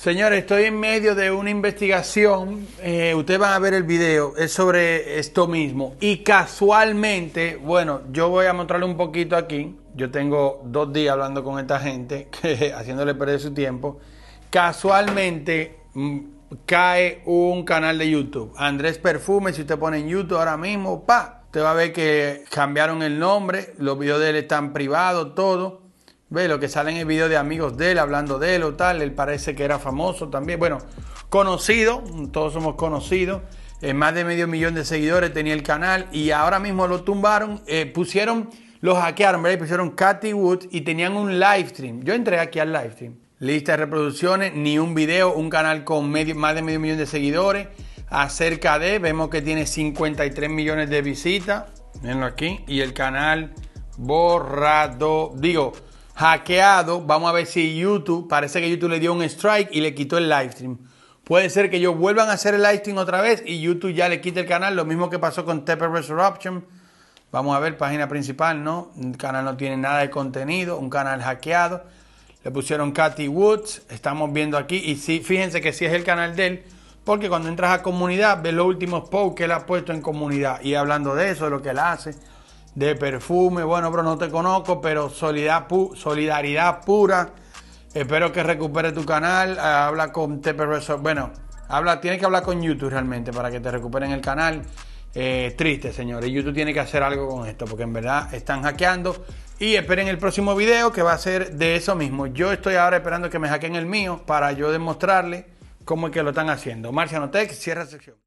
Señores, estoy en medio de una investigación, eh, ustedes van a ver el video, es sobre esto mismo. Y casualmente, bueno, yo voy a mostrarle un poquito aquí, yo tengo dos días hablando con esta gente, haciéndole perder su tiempo. Casualmente mm, cae un canal de YouTube, Andrés Perfume, si usted pone en YouTube ahora mismo, pa, usted va a ver que cambiaron el nombre, los videos de él están privados, todo Ve lo que sale en el video de amigos de él, hablando de él o tal. Él parece que era famoso también. Bueno, conocido, todos somos conocidos. Eh, más de medio millón de seguidores tenía el canal y ahora mismo lo tumbaron. Eh, pusieron, lo hackearon, ¿verdad? pusieron Katy Wood y tenían un live stream. Yo entré aquí al live stream. Lista de reproducciones, ni un video, un canal con más de medio millón de seguidores. Acerca de, vemos que tiene 53 millones de visitas. Mirenlo aquí. Y el canal borrado, digo, hackeado. Vamos a ver si YouTube, parece que YouTube le dio un strike y le quitó el live stream. Puede ser que ellos vuelvan a hacer el live stream otra vez y YouTube ya le quite el canal, lo mismo que pasó con Tepper Resurrection. Vamos a ver, página principal, ¿no? El canal no tiene nada de contenido, un canal hackeado. Le pusieron Katy Woods, estamos viendo aquí y sí, fíjense que sí es el canal de él, porque cuando entras a comunidad ves los últimos posts que él ha puesto en comunidad y hablando de eso, de lo que él hace de perfume. Bueno, bro, no te conozco, pero solidaridad pura. Espero que recupere tu canal. Ah, habla con TPR. Bueno, habla, tienes que hablar con YouTube realmente para que te recuperen el canal. Eh, triste, señores. YouTube tiene que hacer algo con esto porque en verdad están hackeando. Y esperen el próximo video que va a ser de eso mismo. Yo estoy ahora esperando que me hackeen el mío para yo demostrarle cómo es que lo están haciendo. Marciano Tech, cierra sección.